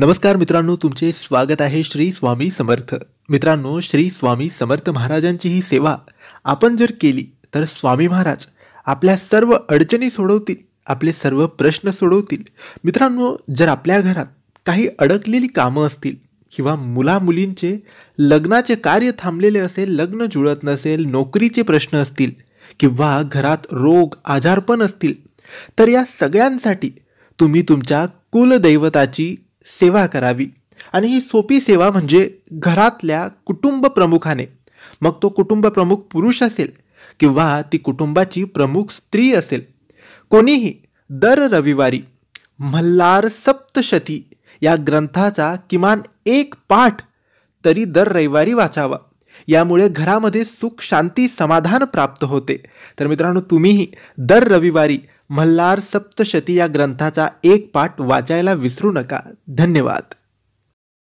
नमस्कार मित्रांनो तुमचे स्वागत आहे श्री स्वामी समर्थ मित्रांनो श्री स्वामी समर्थ महाराजांची ही सेवा आपण जर केली तर स्वामी महाराज आपल्या सर्व अडचणी सोडवतील आपले सर्व प्रश्न सोडवतील मित्रांनो जर आपल्या घरात काही अडकलेली कामं असतील किंवा मुलामुलींचे लग्नाचे कार्य थांबलेले असेल लग्न जुळत नसेल नोकरीचे प्रश्न असतील किंवा घरात रोग आजारपण असतील तर या सगळ्यांसाठी तुम्ही तुमच्या कुलदैवताची सेवा करावी आणि ही सोपी सेवा म्हणजे घरातल्या कुटुंब प्रमुखाने मग तो कुटुंब प्रमुख पुरुष असेल किंवा ती कुटुंबाची प्रमुख स्त्री असेल कोणीही दर रविवारी मल्हार सप्तशती या ग्रंथाचा किमान एक पाठ तरी दर रविवारी वाचावा यामुळे घरामध्ये सुख शांती समाधान प्राप्त होते तर मित्रांनो तुम्हीही दर रविवारी मल्हार सप्तशती या ग्रंथाचा एक पाठ वाचायला विसरू नका धन्यवाद